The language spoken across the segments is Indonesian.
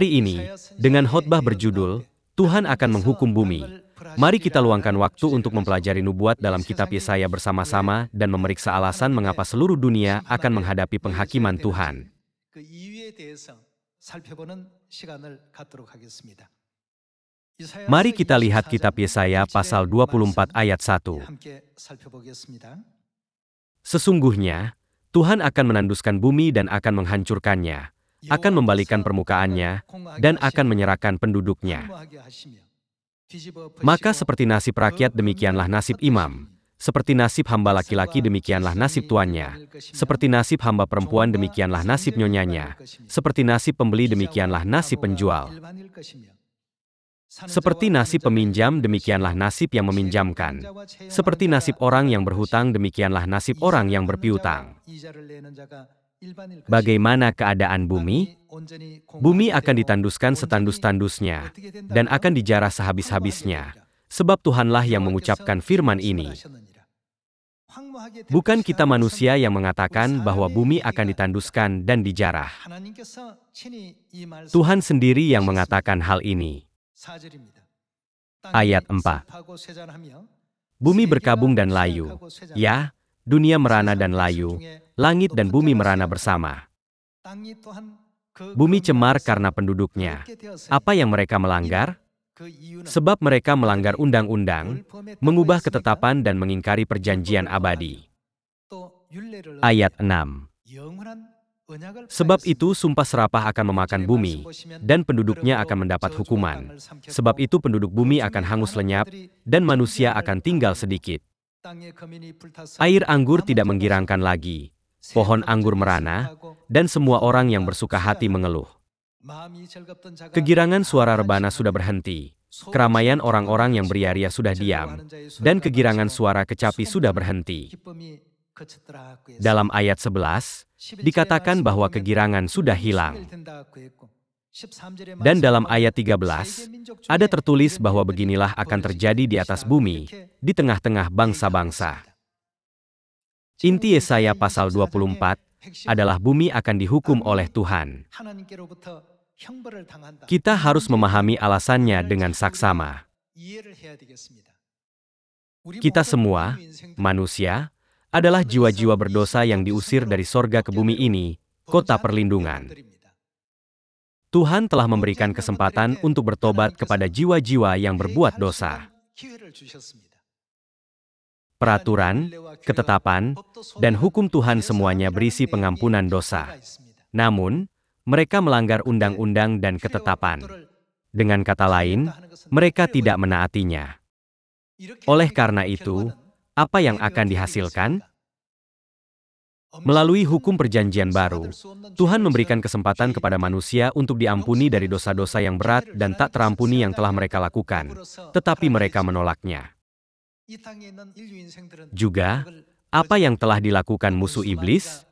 Hari ini, dengan khotbah berjudul, Tuhan akan menghukum bumi. Mari kita luangkan waktu untuk mempelajari nubuat dalam kitab Yesaya bersama-sama dan memeriksa alasan mengapa seluruh dunia akan menghadapi penghakiman Tuhan. Mari kita lihat kitab Yesaya pasal 24 ayat 1. Sesungguhnya, Tuhan akan menanduskan bumi dan akan menghancurkannya, akan membalikan permukaannya dan akan menyerahkan penduduknya. Maka seperti nasib rakyat demikianlah nasib imam, seperti nasib hamba laki-laki demikianlah nasib tuannya, seperti nasib hamba perempuan demikianlah nasib nyonyanya, seperti nasib pembeli demikianlah nasib penjual. Seperti nasib peminjam demikianlah nasib yang meminjamkan. Seperti nasib orang yang berhutang demikianlah nasib orang yang berpiutang. Bagaimana keadaan bumi? Bumi akan ditanduskan setandus-tandusnya dan akan dijarah sehabis-habisnya, sebab Tuhanlah yang mengucapkan firman ini. Bukan kita manusia yang mengatakan bahwa bumi akan ditanduskan dan dijarah. Tuhan sendiri yang mengatakan hal ini. Ayat 4. Bumi berkabung dan layu. Ya, dunia merana dan layu, langit dan bumi merana bersama. Bumi cemar karena penduduknya. Apa yang mereka melanggar? Sebab mereka melanggar undang-undang, mengubah ketetapan dan mengingkari perjanjian abadi. Ayat 6 Sebab itu sumpah serapah akan memakan bumi, dan penduduknya akan mendapat hukuman. Sebab itu penduduk bumi akan hangus lenyap, dan manusia akan tinggal sedikit. Air anggur tidak menggirangkan lagi, pohon anggur merana, dan semua orang yang bersuka hati mengeluh. Kegirangan suara rebana sudah berhenti, keramaian orang-orang yang beria-ria sudah diam, dan kegirangan suara kecapi sudah berhenti. Ya dalam ayat 11, dikatakan bahwa kegirangan sudah hilang. Ya dan dalam ayat 13, ya ada tertulis bahwa beginilah akan terjadi di atas bumi, di tengah-tengah bangsa-bangsa. Inti Yesaya pasal 24 adalah bumi akan dihukum oleh Tuhan. Kita harus memahami alasannya dengan saksama. Kita semua, manusia, adalah jiwa-jiwa berdosa yang diusir dari sorga ke bumi ini, kota perlindungan. Tuhan telah memberikan kesempatan untuk bertobat kepada jiwa-jiwa yang berbuat dosa peraturan, ketetapan, dan hukum Tuhan semuanya berisi pengampunan dosa. Namun, mereka melanggar undang-undang dan ketetapan. Dengan kata lain, mereka tidak menaatinya. Oleh karena itu, apa yang akan dihasilkan? Melalui hukum perjanjian baru, Tuhan memberikan kesempatan kepada manusia untuk diampuni dari dosa-dosa yang berat dan tak terampuni yang telah mereka lakukan, tetapi mereka menolaknya. Juga, apa yang telah dilakukan musuh iblis?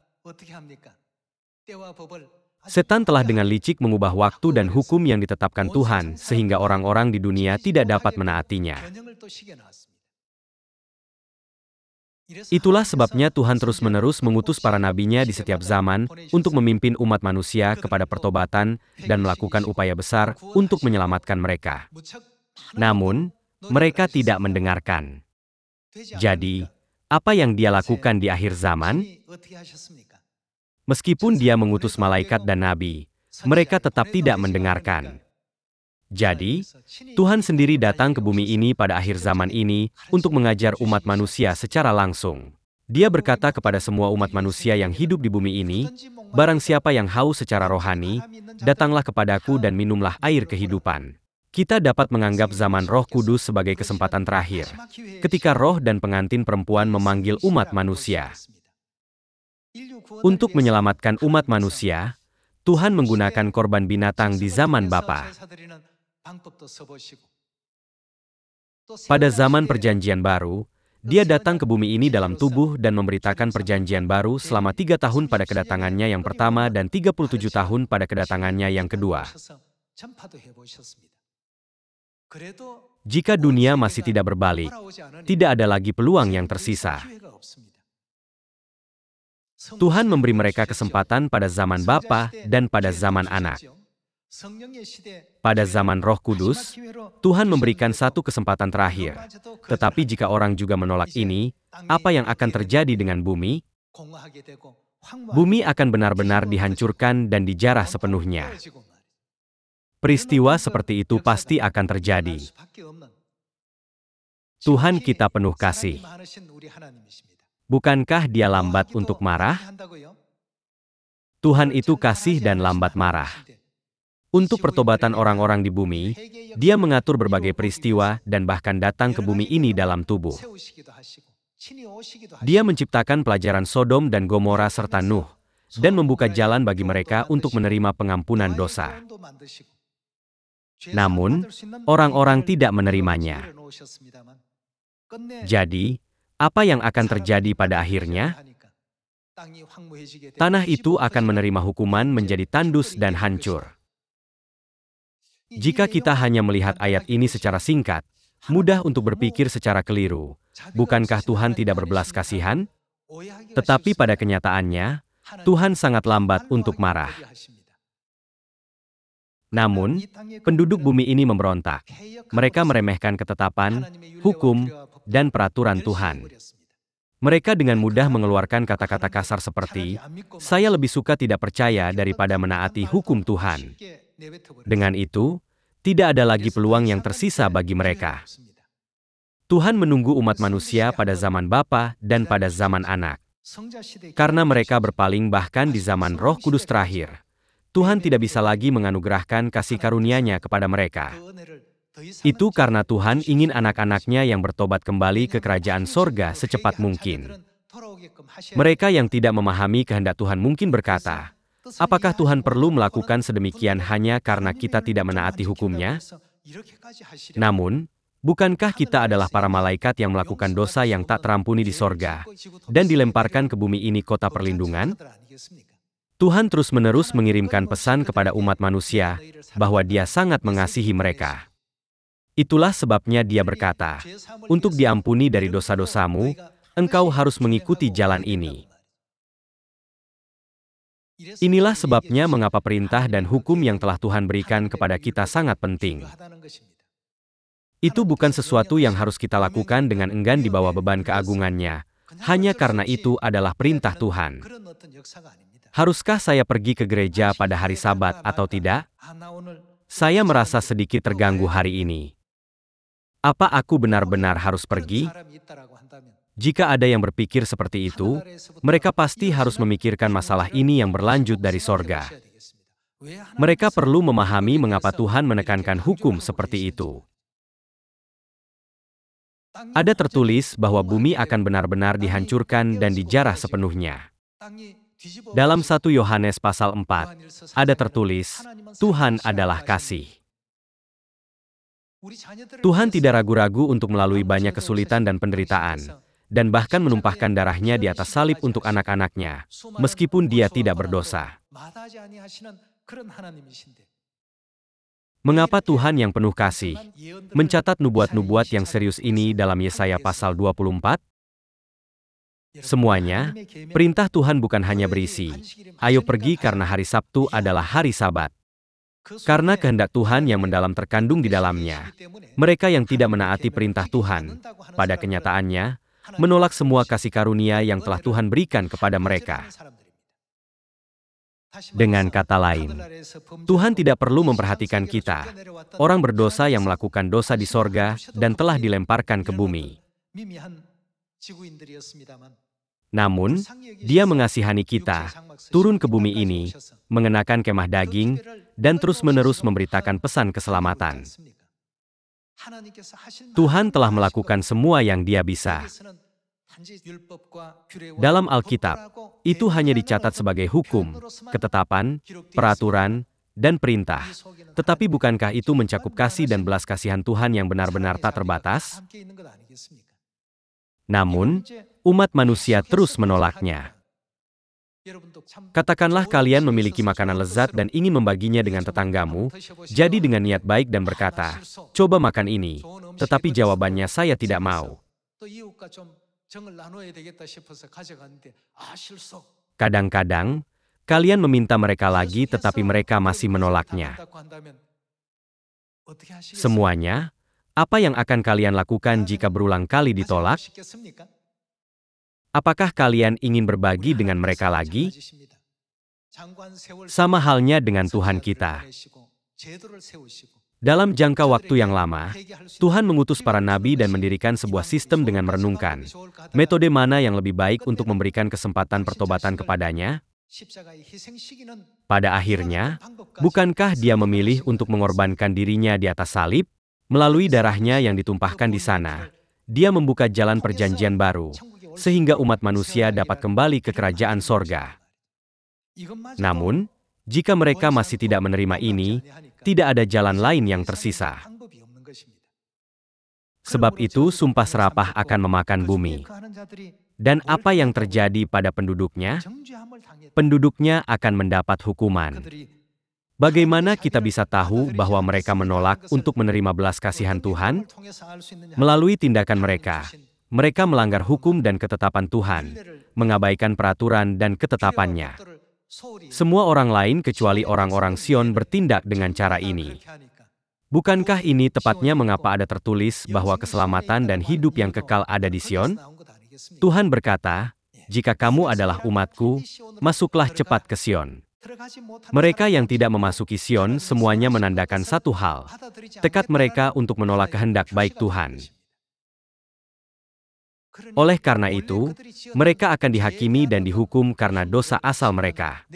Setan telah dengan licik mengubah waktu dan hukum yang ditetapkan Tuhan, sehingga orang-orang di dunia tidak dapat menaatinya. Itulah sebabnya Tuhan terus-menerus mengutus para nabinya di setiap zaman untuk memimpin umat manusia kepada pertobatan dan melakukan upaya besar untuk menyelamatkan mereka. Namun, mereka tidak mendengarkan. Jadi, apa yang dia lakukan di akhir zaman? Meskipun dia mengutus malaikat dan nabi, mereka tetap tidak mendengarkan. Jadi, Tuhan sendiri datang ke bumi ini pada akhir zaman ini untuk mengajar umat manusia secara langsung. Dia berkata kepada semua umat manusia yang hidup di bumi ini, barang siapa yang haus secara rohani, datanglah kepadaku dan minumlah air kehidupan kita dapat menganggap zaman Roh Kudus sebagai kesempatan terakhir, ketika roh dan pengantin perempuan memanggil umat manusia. Untuk menyelamatkan umat manusia, Tuhan menggunakan korban binatang di zaman Bapa. Pada zaman Perjanjian Baru, dia datang ke bumi ini dalam tubuh dan memberitakan perjanjian baru selama tiga tahun pada kedatangannya yang pertama dan 37 tahun pada kedatangannya yang kedua. Jika dunia masih tidak berbalik, tidak ada lagi peluang yang tersisa. Tuhan memberi mereka kesempatan pada zaman Bapa dan pada zaman anak. Pada zaman Roh Kudus, Tuhan memberikan satu kesempatan terakhir. Tetapi jika orang juga menolak ini, apa yang akan terjadi dengan bumi? Bumi akan benar-benar dihancurkan dan dijarah sepenuhnya. Peristiwa seperti itu pasti akan terjadi. Tuhan kita penuh kasih. Bukankah Dia lambat untuk marah? Tuhan itu kasih dan lambat marah. Untuk pertobatan orang-orang di bumi, Dia mengatur berbagai peristiwa dan bahkan datang ke bumi ini dalam tubuh. Dia menciptakan pelajaran Sodom dan Gomora serta Nuh, dan membuka jalan bagi mereka untuk menerima pengampunan dosa. Namun, orang-orang tidak menerimanya. Jadi, apa yang akan terjadi pada akhirnya? Tanah itu akan menerima hukuman menjadi tandus dan hancur. Jika kita hanya melihat ayat ini secara singkat, mudah untuk berpikir secara keliru. Bukankah Tuhan tidak berbelas kasihan? Tetapi pada kenyataannya, Tuhan sangat lambat untuk marah. Namun, penduduk bumi ini memberontak. Mereka meremehkan ketetapan, hukum, dan peraturan Tuhan. Mereka dengan mudah mengeluarkan kata-kata kasar seperti, "Saya lebih suka tidak percaya daripada menaati hukum Tuhan." Dengan itu, tidak ada lagi peluang yang tersisa bagi mereka. Tuhan menunggu umat manusia pada zaman Bapa dan pada zaman Anak, karena mereka berpaling bahkan di zaman Roh Kudus terakhir. Tuhan tidak bisa lagi menganugerahkan kasih karunia-Nya kepada mereka. Itu karena Tuhan ingin anak anak nya yang bertobat kembali ke kerajaan sorga secepat mungkin. Mereka yang tidak memahami kehendak Tuhan mungkin berkata, Apakah Tuhan perlu melakukan sedemikian hanya karena kita tidak menaati hukumnya? Namun, bukankah kita adalah para malaikat yang melakukan dosa yang tak terampuni di sorga dan dilemparkan ke bumi ini kota perlindungan? Tuhan terus-menerus mengirimkan pesan kepada umat manusia bahwa Dia sangat mengasihi mereka. Itulah sebabnya Dia berkata, "Untuk diampuni dari dosa-dosamu, engkau harus mengikuti jalan ini." Inilah sebabnya mengapa perintah dan hukum yang telah Tuhan berikan kepada kita sangat penting. Itu bukan sesuatu yang harus kita lakukan dengan enggan di bawah beban keagungannya, hanya karena itu adalah perintah Tuhan. Haruskah saya pergi ke gereja pada hari Sabat atau tidak? Saya merasa sedikit terganggu hari ini. Apa aku benar-benar harus pergi? Jika ada yang berpikir seperti itu, mereka pasti harus memikirkan masalah ini yang berlanjut dari sorga. Mereka perlu memahami mengapa Tuhan menekankan hukum seperti itu. Ada tertulis bahwa bumi akan benar-benar dihancurkan dan dijarah sepenuhnya. Dalam 1 Yohanes pasal 4, ada tertulis, Tuhan adalah kasih. Tuhan tidak ragu-ragu untuk melalui banyak kesulitan dan penderitaan, dan bahkan menumpahkan darahnya di atas salib untuk anak-anaknya, meskipun dia tidak berdosa. Mengapa Tuhan yang penuh kasih mencatat nubuat-nubuat yang serius ini dalam Yesaya pasal 24? Semuanya, perintah Tuhan bukan hanya berisi, ayo pergi karena hari Sabtu adalah hari sabat. Karena kehendak Tuhan yang mendalam terkandung di dalamnya, mereka yang tidak menaati perintah Tuhan, pada kenyataannya, menolak semua kasih karunia yang telah Tuhan berikan kepada mereka. Dengan kata lain, Tuhan tidak perlu memperhatikan kita, orang berdosa yang melakukan dosa di sorga dan telah dilemparkan ke bumi. Namun, dia mengasihani kita, turun ke bumi ini, mengenakan kemah daging, dan terus-menerus memberitakan pesan keselamatan. Tuhan telah melakukan semua yang dia bisa. Dalam Alkitab, itu hanya dicatat sebagai hukum, ketetapan, peraturan, dan perintah. Tetapi bukankah itu mencakup kasih dan belas kasihan Tuhan yang benar-benar tak terbatas? Namun, umat manusia terus menolaknya. Katakanlah kalian memiliki makanan lezat dan ingin membaginya dengan tetanggamu, jadi dengan niat baik dan berkata, coba makan ini, tetapi jawabannya saya tidak mau. Kadang-kadang, kalian meminta mereka lagi tetapi mereka masih menolaknya. Semuanya, apa yang akan kalian lakukan jika berulang kali ditolak? Apakah kalian ingin berbagi dengan mereka lagi? Sama halnya dengan Tuhan kita. Dalam jangka waktu yang lama, Tuhan mengutus para nabi dan mendirikan sebuah sistem dengan merenungkan metode mana yang lebih baik untuk memberikan kesempatan pertobatan kepadanya. Pada akhirnya, bukankah dia memilih untuk mengorbankan dirinya di atas salib melalui darahnya yang ditumpahkan di sana? Dia membuka jalan perjanjian baru, sehingga umat manusia dapat kembali ke kerajaan sorga. Namun, jika mereka masih tidak menerima ini, tidak ada jalan lain yang tersisa. Sebab itu, sumpah serapah akan memakan bumi. Dan apa yang terjadi pada penduduknya? Penduduknya akan mendapat hukuman. Bagaimana kita bisa tahu bahwa mereka menolak untuk menerima belas kasihan Tuhan melalui tindakan mereka? Mereka melanggar hukum dan ketetapan Tuhan, mengabaikan peraturan dan ketetapannya. Semua orang lain kecuali orang-orang Sion bertindak dengan cara ini. Bukankah ini tepatnya mengapa ada tertulis bahwa keselamatan dan hidup yang kekal ada di Sion? Tuhan berkata, "Jika kamu adalah umatku, masuklah cepat ke Sion." Mereka yang tidak memasuki Sion semuanya menandakan satu hal: tekad mereka untuk menolak kehendak baik Tuhan. Oleh karena itu, mereka akan dihakimi dan dihukum karena dosa asal mereka.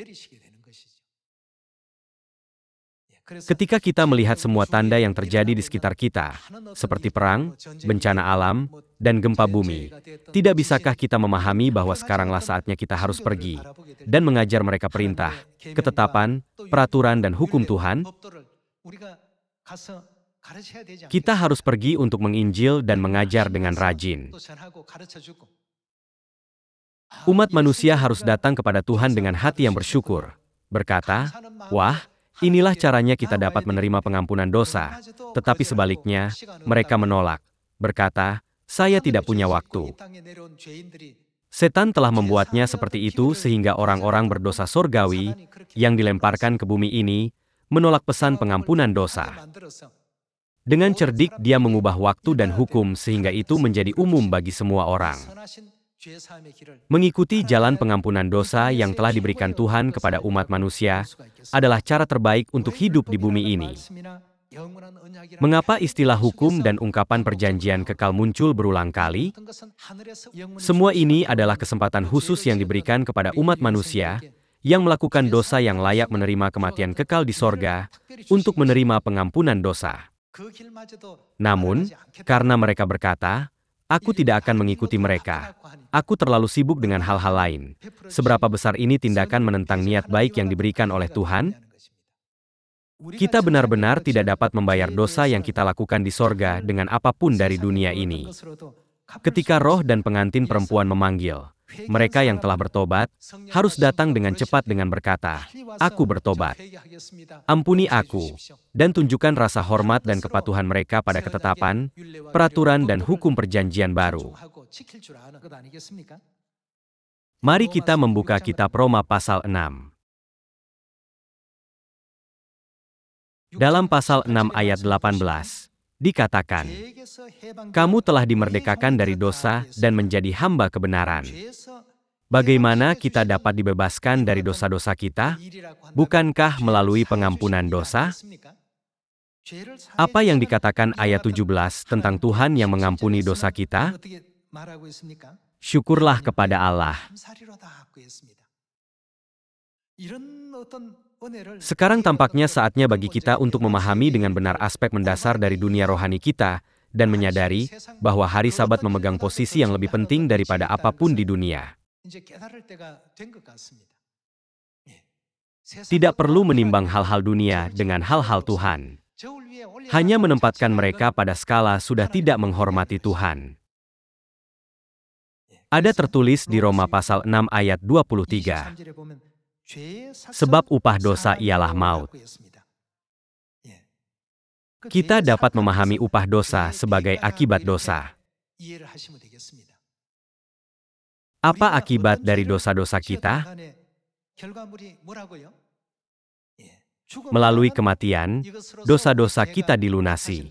Ketika kita melihat semua tanda yang terjadi di sekitar kita, seperti perang, bencana alam, dan gempa bumi, tidak bisakah kita memahami bahwa sekaranglah saatnya kita harus pergi dan mengajar mereka perintah, ketetapan, peraturan, dan hukum Tuhan? Kita harus pergi untuk menginjil dan mengajar dengan rajin. Umat manusia harus datang kepada Tuhan dengan hati yang bersyukur, berkata, "Wah, inilah caranya kita dapat menerima pengampunan dosa." Tetapi sebaliknya, mereka menolak, berkata, "Saya tidak punya waktu." Setan telah membuatnya seperti itu sehingga orang-orang berdosa sorgawi yang dilemparkan ke bumi ini menolak pesan pengampunan dosa. Dengan cerdik dia mengubah waktu dan hukum sehingga itu menjadi umum bagi semua orang. Mengikuti jalan pengampunan dosa yang telah diberikan Tuhan kepada umat manusia adalah cara terbaik untuk hidup di bumi ini. Mengapa istilah hukum dan ungkapan perjanjian kekal muncul berulang kali? Semua ini adalah kesempatan khusus yang diberikan kepada umat manusia yang melakukan dosa yang layak menerima kematian kekal di sorga untuk menerima pengampunan dosa. Namun, karena mereka berkata, aku tidak akan mengikuti mereka. Aku terlalu sibuk dengan hal-hal lain. Seberapa besar ini tindakan menentang niat baik yang diberikan oleh Tuhan? Kita benar-benar tidak dapat membayar dosa yang kita lakukan di sorga dengan apapun dari dunia ini. Ketika roh dan pengantin perempuan memanggil, mereka yang telah bertobat harus datang dengan cepat dengan berkata, "Aku bertobat. Ampuni aku." Dan tunjukkan rasa hormat dan kepatuhan mereka pada ketetapan, peraturan dan hukum perjanjian baru. Mari kita membuka kitab Roma pasal 6. Dalam pasal 6 ayat 18, dikatakan, "Kamu telah dimerdekakan dari dosa dan menjadi hamba kebenaran." Bagaimana kita dapat dibebaskan dari dosa-dosa kita? Bukankah melalui pengampunan dosa? Apa yang dikatakan ayat 17 tentang Tuhan yang mengampuni dosa kita? Syukurlah kepada Allah. Sekarang tampaknya saatnya bagi kita untuk memahami dengan benar aspek mendasar dari dunia rohani kita dan menyadari bahwa hari Sabat memegang posisi yang lebih penting daripada apapun di dunia. Eh, tidak perlu menimbang hal-hal dunia dengan hal-hal Tuhan. Hanya menempatkan mereka pada skala sudah tidak menghormati Tuhan. Eh, Ada tertulis di Roma pasal 6 ayat 23. Sebab upah dosa ialah maut. Kita dapat memahami upah dosa sebagai akibat dosa. Apa akibat dari dosa-dosa kita? Melalui kematian, dosa-dosa kita dilunasi.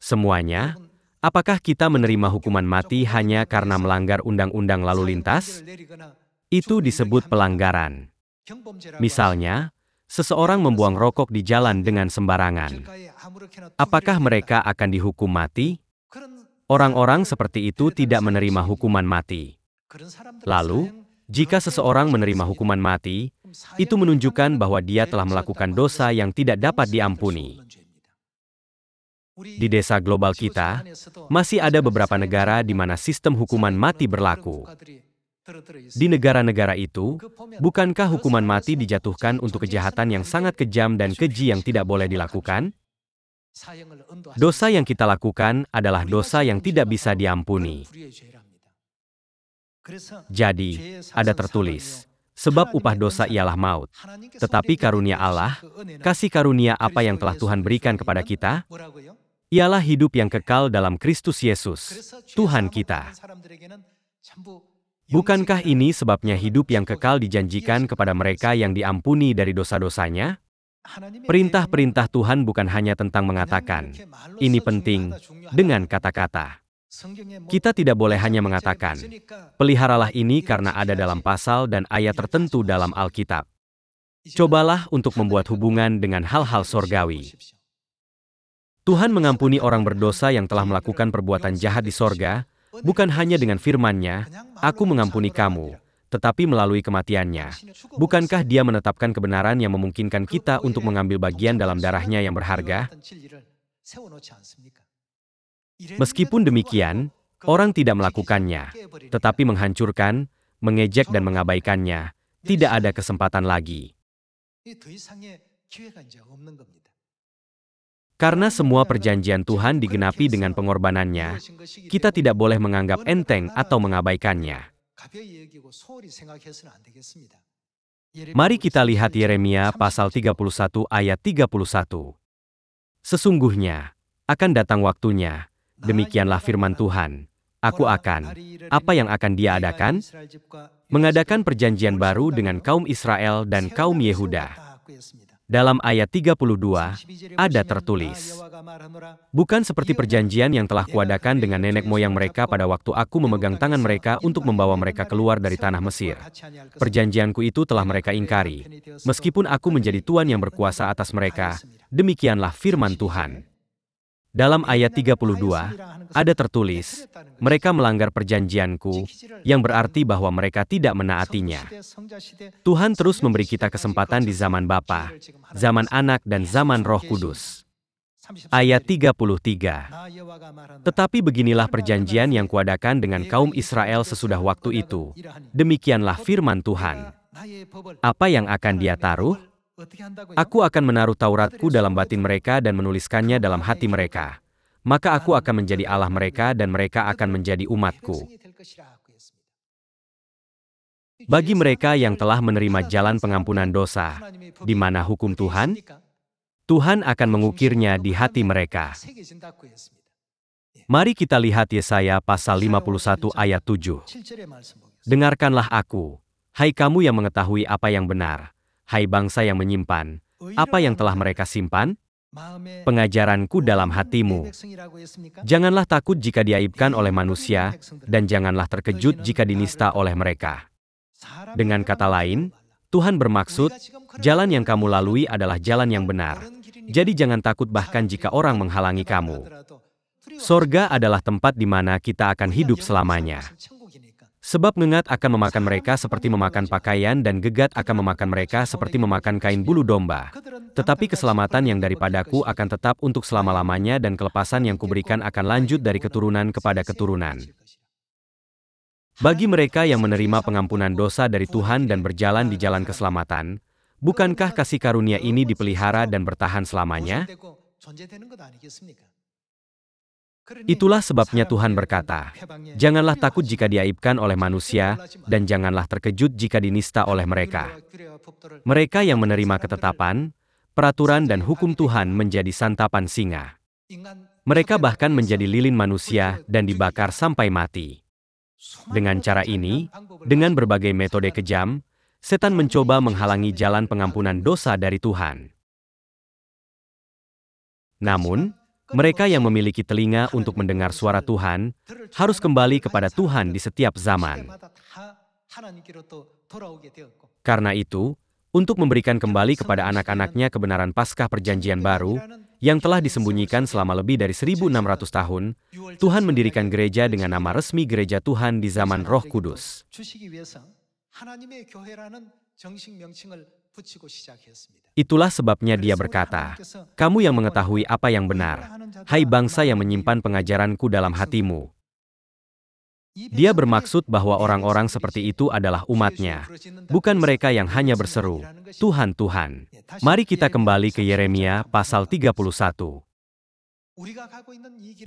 Semuanya, apakah kita menerima hukuman mati hanya karena melanggar undang-undang lalu lintas? Itu disebut pelanggaran. Misalnya, seseorang membuang rokok di jalan dengan sembarangan. Apakah mereka akan dihukum mati? Orang-orang seperti itu tidak menerima hukuman mati. Lalu, jika seseorang menerima hukuman mati, itu menunjukkan bahwa dia telah melakukan dosa yang tidak dapat diampuni. Di desa global kita, masih ada beberapa negara di mana sistem hukuman mati berlaku. Di negara-negara itu, bukankah hukuman mati dijatuhkan untuk kejahatan yang sangat kejam dan keji yang tidak boleh dilakukan? Dosa yang kita lakukan adalah dosa yang tidak bisa diampuni. Jadi, ada tertulis, sebab upah dosa ialah maut. Tetapi karunia Allah, kasih karunia apa yang telah Tuhan berikan kepada kita, ialah hidup yang kekal dalam Kristus Yesus, Tuhan kita. Bukankah ini sebabnya hidup yang kekal dijanjikan kepada mereka yang diampuni dari dosa-dosanya? Perintah-perintah Tuhan bukan hanya tentang mengatakan, "Ini penting," dengan kata-kata. Kita tidak boleh hanya mengatakan, "Peliharalah ini karena ada dalam pasal dan ayat tertentu dalam Alkitab." Cobalah untuk membuat hubungan dengan hal-hal sorgawi. Tuhan mengampuni orang berdosa yang telah melakukan perbuatan jahat di sorga, bukan hanya dengan firmannya, aku mengampuni kamu, tetapi melalui kematiannya. Bukankah dia menetapkan kebenaran yang memungkinkan kita untuk mengambil bagian dalam darahnya yang berharga? Meskipun demikian, orang tidak melakukannya, tetapi menghancurkan, mengejek dan mengabaikannya. Tidak ada kesempatan lagi. Karena semua perjanjian Tuhan digenapi dengan pengorbanannya, kita tidak boleh menganggap enteng atau mengabaikannya. Mari kita lihat Yeremia pasal 31 ayat 31. Sesungguhnya, akan datang waktunya, demikianlah firman Tuhan, aku akan, apa yang akan dia adakan? Mengadakan perjanjian baru dengan kaum Israel dan kaum Yehuda. Dalam ayat 32, ada tertulis, Bukan seperti perjanjian yang telah kuadakan dengan nenek moyang mereka pada waktu aku memegang tangan mereka untuk membawa mereka keluar dari tanah Mesir. Perjanjianku itu telah mereka ingkari. Meskipun aku menjadi tuan yang berkuasa atas mereka, demikianlah firman Tuhan. Dalam ayat 32, ada tertulis, mereka melanggar perjanjianku, yang berarti bahwa mereka tidak menaatinya. Tuhan terus memberi kita kesempatan di zaman Bapa, zaman anak dan zaman roh kudus. Ayat 33. Tetapi beginilah perjanjian yang kuadakan dengan kaum Israel sesudah waktu itu. Demikianlah firman Tuhan. Apa yang akan dia taruh? Aku akan menaruh Tauratku dalam batin mereka dan menuliskannya dalam hati mereka. Maka aku akan menjadi Allah mereka dan mereka akan menjadi umatku. Bagi mereka yang telah menerima jalan pengampunan dosa, di mana hukum Tuhan, Tuhan akan mengukirnya di hati mereka. Mari kita lihat Yesaya pasal 51 ayat 7. Dengarkanlah aku, hai kamu yang mengetahui apa yang benar, hai bangsa yang menyimpan, apa yang telah mereka simpan? Pengajaranku dalam hatimu. Ya janganlah takut jika diaibkan oleh manusia, ya dan janganlah terkejut jika dinista ya oleh mereka. Dengan kata lain, Tuhan bermaksud, jalan yang kamu lalui adalah jalan yang benar. Jadi jangan takut bahkan jika orang menghalangi kamu. Sorga adalah tempat di mana kita akan hidup selamanya. Sebab ngengat akan memakan mereka seperti memakan pakaian dan gegat akan memakan mereka seperti memakan kain bulu domba. Tetapi keselamatan yang daripadaku akan tetap untuk selama-lamanya dan kelepasan yang kuberikan akan lanjut dari keturunan kepada keturunan. Bagi mereka yang menerima pengampunan dosa dari Tuhan dan berjalan di jalan keselamatan, bukankah kasih karunia ini dipelihara dan bertahan selamanya? Itulah sebabnya Tuhan berkata, "Janganlah takut jika diaibkan oleh manusia, dan janganlah terkejut jika dinista oleh mereka. Mereka yang menerima ketetapan, peraturan, dan hukum Tuhan menjadi santapan singa. Mereka bahkan menjadi lilin manusia dan dibakar sampai mati." Dengan cara ini, dengan berbagai metode kejam, setan mencoba menghalangi jalan pengampunan dosa dari Tuhan. Namun, mereka yang memiliki telinga untuk mendengar suara Tuhan harus kembali kepada Tuhan di setiap zaman. Karena itu, untuk memberikan kembali kepada anak-anaknya kebenaran Paskah Perjanjian Baru yang telah disembunyikan selama lebih dari 1600 tahun, Tuhan mendirikan gereja dengan nama resmi Gereja Tuhan di zaman Roh Kudus. Itulah sebabnya dia berkata, "Kamu yang mengetahui apa yang benar, hai bangsa yang menyimpan pengajaranku dalam hatimu." Dia bermaksud bahwa orang-orang seperti itu adalah umatnya, bukan mereka yang hanya berseru, Tuhan, Tuhan. Mari kita kembali ke Yeremia pasal 31.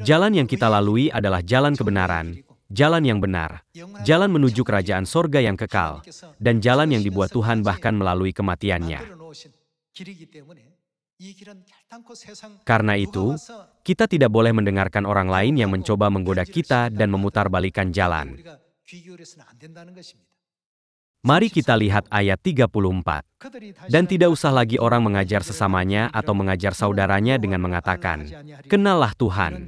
Jalan yang kita lalui adalah jalan kebenaran, jalan yang benar, jalan menuju kerajaan sorga yang kekal, dan jalan yang dibuat Tuhan bahkan melalui kematiannya. Karena itu, kita tidak boleh mendengarkan orang lain yang mencoba menggoda kita dan memutarbalikan jalan. Mari kita lihat ayat 34. Dan tidak usah lagi orang mengajar sesamanya atau mengajar saudaranya dengan mengatakan, Kenallah Tuhan.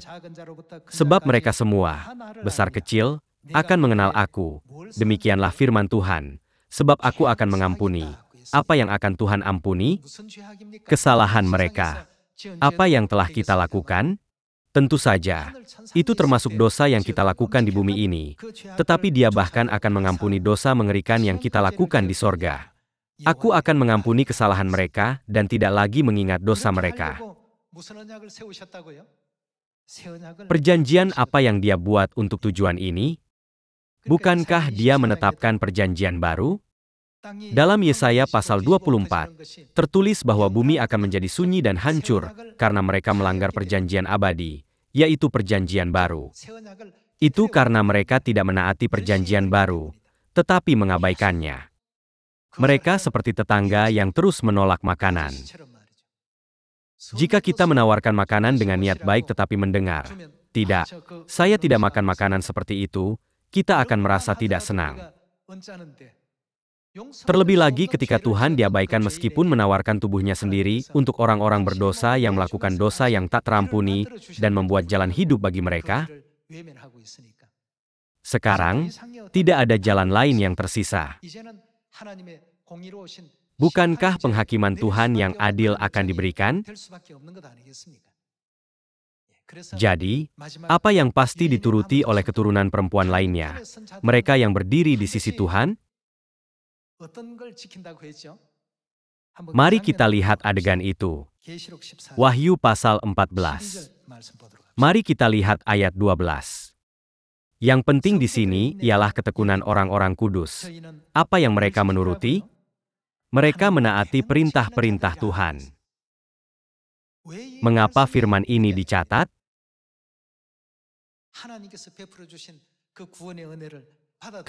Sebab mereka semua, besar kecil, akan mengenal aku. Demikianlah firman Tuhan. Sebab aku akan mengampuni. Apa yang akan Tuhan ampuni? Kesalahan mereka. Apa yang telah kita lakukan? Tentu saja, itu termasuk dosa yang kita lakukan di bumi ini, tetapi dia bahkan akan mengampuni dosa mengerikan yang kita lakukan di sorga. Aku akan mengampuni kesalahan mereka dan tidak lagi mengingat dosa mereka. Perjanjian apa yang dia buat untuk tujuan ini? Bukankah dia menetapkan perjanjian baru? Dalam Yesaya pasal 24, tertulis bahwa bumi akan menjadi sunyi dan hancur karena mereka melanggar perjanjian abadi, yaitu Perjanjian Baru. Itu karena mereka tidak menaati Perjanjian Baru, tetapi mengabaikannya. Mereka seperti tetangga yang terus menolak makanan. Jika kita menawarkan makanan dengan niat baik tetapi mendengar, tidak, saya tidak makan makanan seperti itu, kita akan merasa tidak senang. Terlebih lagi ketika Tuhan diabaikan meskipun menawarkan tubuhnya sendiri untuk orang-orang berdosa yang melakukan dosa yang tak terampuni dan membuat jalan hidup bagi mereka, sekarang tidak ada jalan lain yang tersisa. Bukankah penghakiman Tuhan yang adil akan diberikan? Jadi, apa yang pasti dituruti oleh keturunan perempuan lainnya, mereka yang berdiri di sisi Tuhan, Mari kita lihat adegan itu. Wahyu pasal 14. Mari kita lihat ayat 12. Yang penting di sini ialah ketekunan orang-orang kudus. Apa yang mereka menuruti? Mereka menaati perintah-perintah Tuhan. Mengapa firman ini dicatat?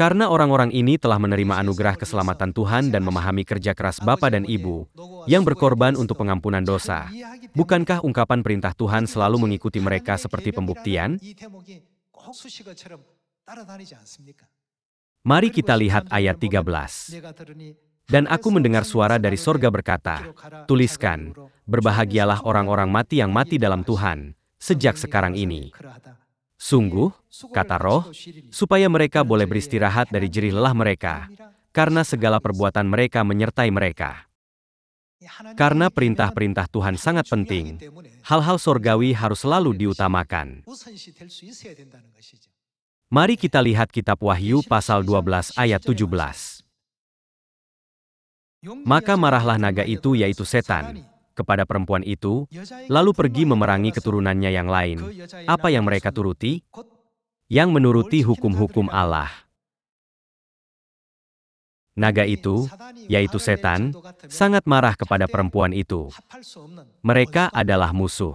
Karena orang-orang ini telah menerima anugerah keselamatan Tuhan dan memahami kerja keras Bapa dan Ibu yang berkorban untuk pengampunan dosa. Bukankah ungkapan perintah Tuhan selalu mengikuti mereka seperti pembuktian? Mari kita lihat ayat 13. Dan aku mendengar suara dari sorga berkata, Tuliskan, berbahagialah orang-orang mati yang mati dalam Tuhan, sejak sekarang ini. Sungguh, kata roh, supaya mereka boleh beristirahat dari jerih lelah mereka, karena segala perbuatan mereka menyertai mereka. Karena perintah-perintah Tuhan sangat penting, hal-hal sorgawi harus selalu diutamakan. Mari kita lihat kitab Wahyu pasal 12 ayat 17. Maka marahlah naga itu yaitu setan, kepada perempuan itu, lalu pergi memerangi keturunannya yang lain. Apa yang mereka turuti? Yang menuruti hukum-hukum Allah. Naga itu, yaitu setan, sangat marah kepada perempuan itu. Mereka adalah musuh.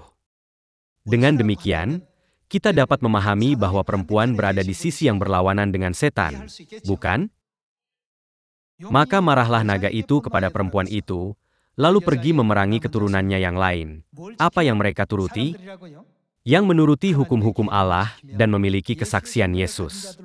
Dengan demikian, kita dapat memahami bahwa perempuan berada di sisi yang berlawanan dengan setan, bukan? Maka marahlah naga itu kepada perempuan itu, lalu pergi memerangi keturunannya yang lain. Apa yang mereka turuti? Yang menuruti hukum-hukum Allah dan memiliki kesaksian Yesus.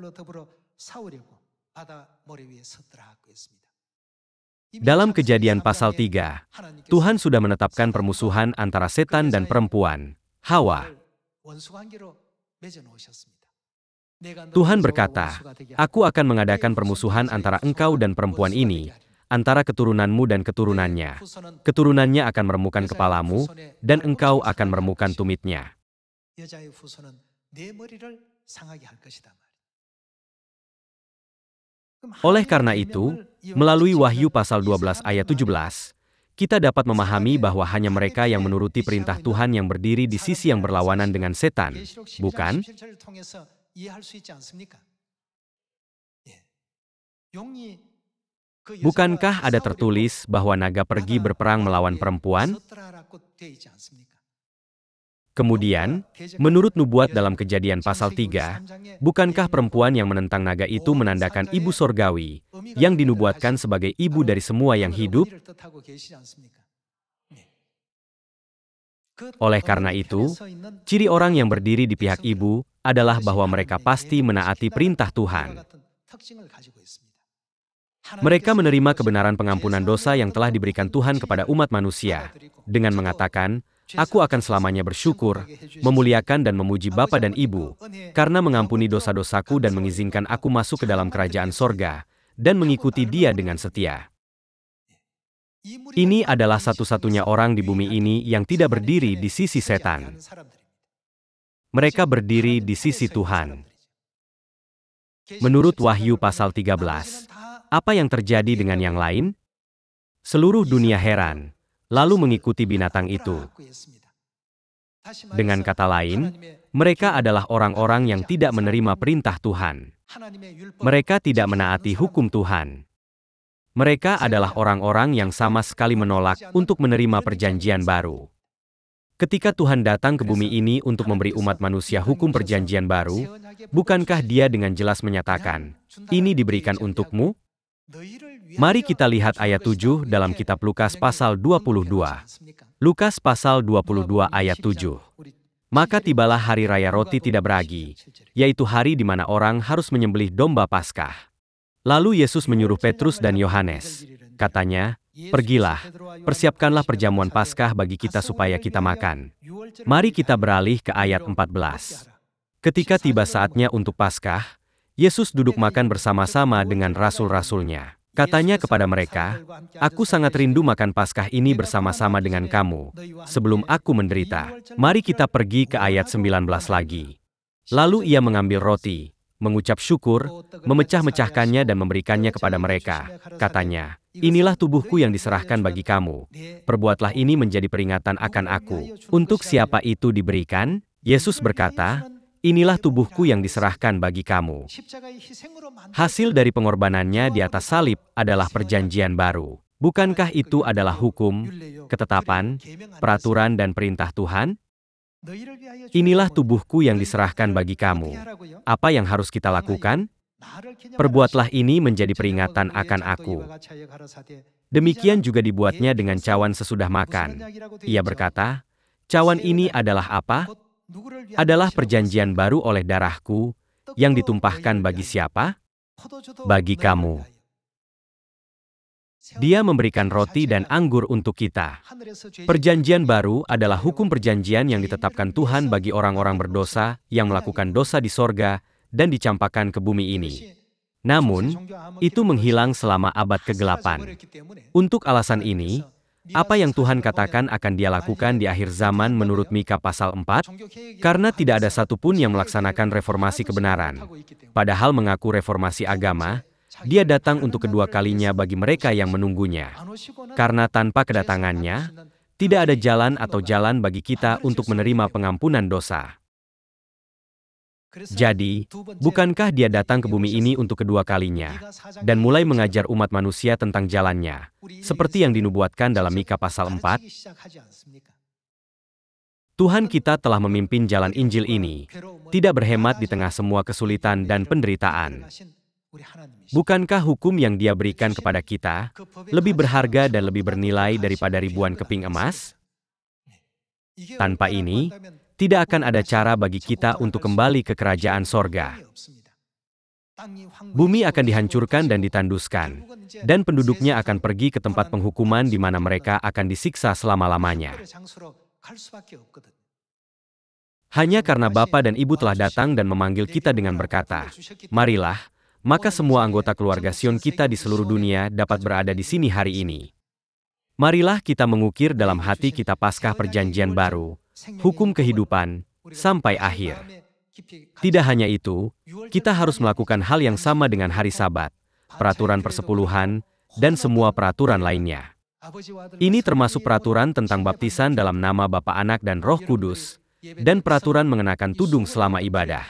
Dalam kejadian pasal 3, Tuhan sudah menetapkan permusuhan antara setan dan perempuan, Hawa. Tuhan berkata, Aku akan mengadakan permusuhan antara engkau dan perempuan ini, antara keturunanmu dan keturunannya. Keturunannya akan meremukan kepalamu, dan engkau akan meremukan tumitnya. Oleh karena itu, melalui Wahyu pasal 12 ayat 17, kita dapat memahami bahwa hanya mereka yang menuruti perintah Tuhan yang berdiri di sisi yang berlawanan dengan setan, bukan? Bukankah ada tertulis bahwa naga pergi berperang melawan perempuan? Kemudian, menurut nubuat dalam kejadian pasal 3, bukankah perempuan yang menentang naga itu menandakan ibu sorgawi, yang dinubuatkan sebagai ibu dari semua yang hidup? Oleh karena itu, ciri orang yang berdiri di pihak ibu adalah bahwa mereka pasti menaati perintah Tuhan. Mereka menerima kebenaran pengampunan dosa yang telah diberikan Tuhan kepada umat manusia dengan mengatakan, Aku akan selamanya bersyukur, memuliakan dan memuji Bapa dan Ibu, karena mengampuni dosa-dosaku dan mengizinkan aku masuk ke dalam kerajaan sorga, dan mengikuti dia dengan setia. Ini adalah satu-satunya orang di bumi ini yang tidak berdiri di sisi setan. Mereka berdiri di sisi Tuhan. Menurut Wahyu pasal 13, apa yang terjadi dengan yang lain? Seluruh dunia heran, lalu mengikuti binatang itu. Dengan kata lain, mereka adalah orang-orang yang tidak menerima perintah Tuhan. Mereka tidak menaati hukum Tuhan. Mereka adalah orang-orang yang sama sekali menolak untuk menerima perjanjian baru. Ketika Tuhan datang ke bumi ini untuk memberi umat manusia hukum perjanjian baru, bukankah Dia dengan jelas menyatakan, "Ini diberikan untukmu, Mari kita lihat ayat 7 dalam kitab Lukas pasal 22. Lukas pasal 22 ayat 7. Maka tibalah hari raya roti tidak beragi, yaitu hari di mana orang harus menyembelih domba Paskah. Lalu Yesus menyuruh Petrus dan Yohanes. Katanya, "Pergilah, persiapkanlah perjamuan Paskah bagi kita supaya kita makan." Mari kita beralih ke ayat 14. Ketika tiba saatnya untuk Paskah, Yesus duduk makan bersama-sama dengan rasul-rasulnya. Katanya kepada mereka, Aku sangat rindu makan Paskah ini bersama-sama dengan kamu, sebelum aku menderita. Mari kita pergi ke ayat 19 lagi. Lalu ia mengambil roti, mengucap syukur, memecah-mecahkannya dan memberikannya kepada mereka. Katanya, Inilah tubuhku yang diserahkan bagi kamu. Perbuatlah ini menjadi peringatan akan aku. Untuk siapa itu diberikan? Yesus berkata, Inilah tubuhku yang diserahkan bagi kamu. Hasil dari pengorbanannya di atas salib adalah perjanjian baru. Bukankah itu adalah hukum, ketetapan, peraturan, dan perintah Tuhan? Inilah tubuhku yang diserahkan bagi kamu. Apa yang harus kita lakukan? Perbuatlah ini menjadi peringatan akan Aku. Demikian juga dibuatnya dengan cawan sesudah makan. Ia berkata, "Cawan ini adalah apa? adalah perjanjian baru oleh darahku yang ditumpahkan bagi siapa? Bagi kamu. Dia memberikan roti dan anggur untuk kita. Perjanjian baru adalah hukum perjanjian yang ditetapkan Tuhan bagi orang-orang berdosa yang melakukan dosa di sorga dan dicampakkan ke bumi ini. Namun, itu menghilang selama abad kegelapan. Untuk alasan ini, apa yang Tuhan katakan akan dia lakukan di akhir zaman menurut Mika pasal 4? Karena tidak ada satupun yang melaksanakan reformasi kebenaran. Padahal mengaku reformasi agama, dia datang untuk kedua kalinya bagi mereka yang menunggunya. Karena tanpa kedatangannya, tidak ada jalan atau jalan bagi kita untuk menerima pengampunan dosa. Jadi, bukankah dia datang ke bumi ini untuk kedua kalinya dan mulai mengajar umat manusia tentang jalannya, seperti yang dinubuatkan dalam Mika pasal 4? Tuhan kita telah memimpin jalan Injil ini, tidak berhemat di tengah semua kesulitan dan penderitaan. Bukankah hukum yang dia berikan kepada kita lebih berharga dan lebih bernilai daripada ribuan keping emas? Tanpa ini, tidak akan ada cara bagi kita untuk kembali ke kerajaan sorga. Bumi akan dihancurkan dan ditanduskan, dan penduduknya akan pergi ke tempat penghukuman di mana mereka akan disiksa selama-lamanya. Hanya karena Bapa dan Ibu telah datang dan memanggil kita dengan berkata, Marilah, maka semua anggota keluarga Sion kita di seluruh dunia dapat berada di sini hari ini. Marilah kita mengukir dalam hati kita Paskah Perjanjian Baru, hukum kehidupan, sampai akhir. Tidak hanya itu, kita harus melakukan hal yang sama dengan hari Sabat, peraturan persepuluhan, dan semua peraturan lainnya. Ini termasuk peraturan tentang baptisan dalam nama Bapa Anak dan Roh Kudus, dan peraturan mengenakan tudung selama ibadah.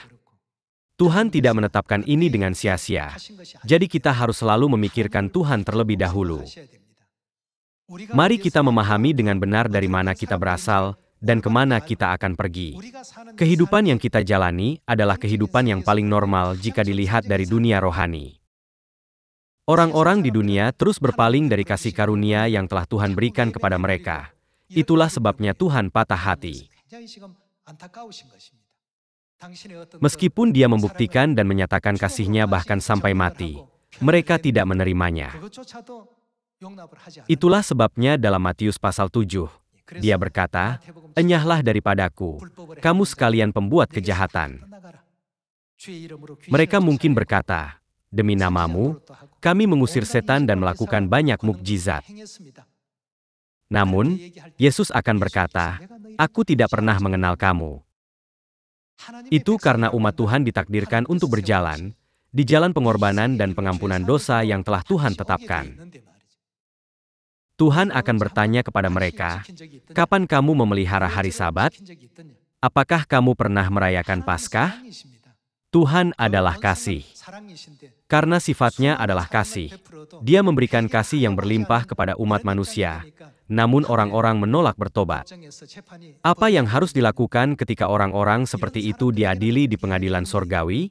Tuhan tidak menetapkan ini dengan sia-sia, jadi kita harus selalu memikirkan Tuhan terlebih dahulu. Mari kita memahami dengan benar dari mana kita berasal dan kemana kita akan pergi. Kehidupan yang kita jalani adalah kehidupan yang paling normal jika dilihat dari dunia rohani. Orang-orang di dunia terus berpaling dari kasih karunia yang telah Tuhan berikan kepada mereka. Itulah sebabnya Tuhan patah hati. Meskipun dia membuktikan dan menyatakan kasihnya bahkan sampai mati, mereka tidak menerimanya. Itulah sebabnya dalam Matius pasal 7, dia berkata, Enyahlah daripadaku, kamu sekalian pembuat kejahatan. Mereka mungkin berkata, Demi namamu, kami mengusir setan dan melakukan banyak mukjizat. Namun, Yesus akan berkata, "Aku tidak pernah mengenal kamu." Itu karena umat Tuhan ditakdirkan untuk berjalan di jalan pengorbanan dan pengampunan dosa yang telah Tuhan tetapkan. Tuhan akan bertanya kepada mereka, "Kapan kamu memelihara hari Sabat? Apakah kamu pernah merayakan Paskah?" Tuhan adalah kasih. Karena sifatnya adalah kasih, Dia memberikan kasih yang berlimpah kepada umat manusia. Namun, orang-orang menolak bertobat. Apa yang harus dilakukan ketika orang-orang seperti itu diadili di pengadilan sorgawi?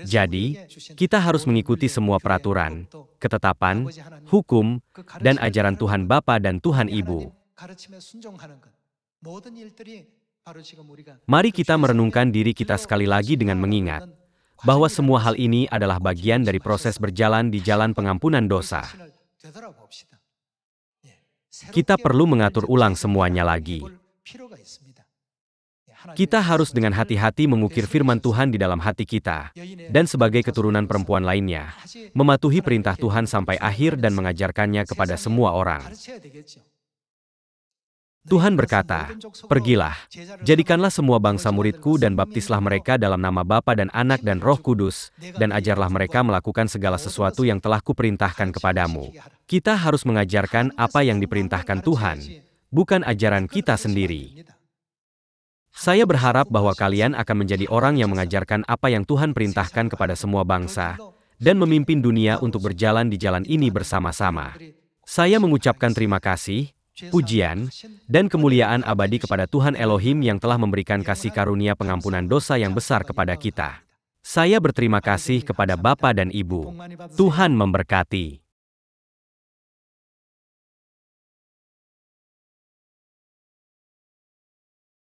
Jadi, kita harus mengikuti semua peraturan, ketetapan, hukum, dan ajaran Tuhan Bapa dan Tuhan Ibu. Mari kita merenungkan diri kita sekali lagi dengan mengingat bahwa semua hal ini adalah bagian dari proses berjalan di jalan pengampunan dosa. Kita perlu mengatur ulang semuanya lagi. Kita harus dengan hati-hati mengukir firman Tuhan di dalam hati kita, dan sebagai keturunan perempuan lainnya, mematuhi perintah Tuhan sampai akhir dan mengajarkannya kepada semua orang. Tuhan berkata, Pergilah, jadikanlah semua bangsa muridku dan baptislah mereka dalam nama Bapa dan Anak dan Roh Kudus, dan ajarlah mereka melakukan segala sesuatu yang telah kuperintahkan kepadamu. Kita harus mengajarkan apa yang diperintahkan Tuhan, bukan ajaran kita sendiri. Saya berharap bahwa kalian akan menjadi orang yang mengajarkan apa yang Tuhan perintahkan kepada semua bangsa dan memimpin dunia untuk berjalan di jalan ini bersama-sama. Saya mengucapkan terima kasih, pujian, dan kemuliaan abadi kepada Tuhan Elohim yang telah memberikan kasih karunia pengampunan dosa yang besar kepada kita. Saya berterima kasih kepada Bapa dan Ibu. Tuhan memberkati.